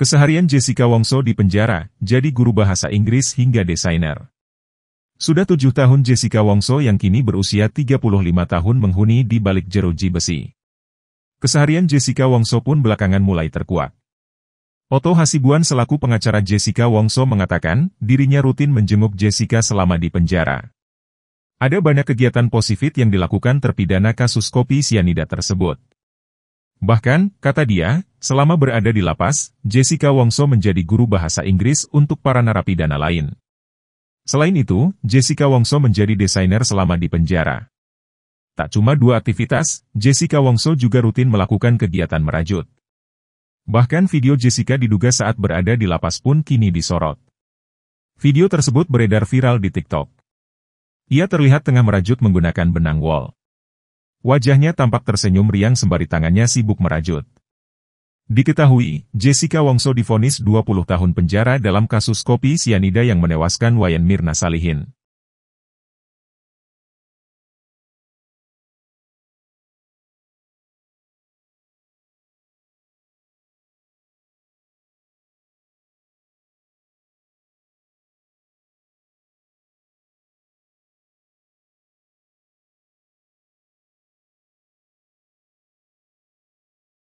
Keseharian Jessica Wongso di penjara, jadi guru bahasa Inggris hingga desainer. Sudah tujuh tahun Jessica Wongso yang kini berusia 35 tahun menghuni di balik jeruji besi. Keseharian Jessica Wongso pun belakangan mulai terkuat. Oto Hasibuan selaku pengacara Jessica Wongso mengatakan, dirinya rutin menjenguk Jessica selama di penjara. Ada banyak kegiatan positif yang dilakukan terpidana kasus kopi sianida tersebut. Bahkan, kata dia, Selama berada di lapas, Jessica Wongso menjadi guru bahasa Inggris untuk para narapidana lain. Selain itu, Jessica Wongso menjadi desainer selama di penjara. Tak cuma dua aktivitas, Jessica Wongso juga rutin melakukan kegiatan merajut. Bahkan video Jessica diduga saat berada di lapas pun kini disorot. Video tersebut beredar viral di TikTok. Ia terlihat tengah merajut menggunakan benang wol. Wajahnya tampak tersenyum riang sembari tangannya sibuk merajut. Diketahui, Jessica Wongso difonis 20 tahun penjara dalam kasus kopi sianida yang menewaskan Wayan Mirna Salihin.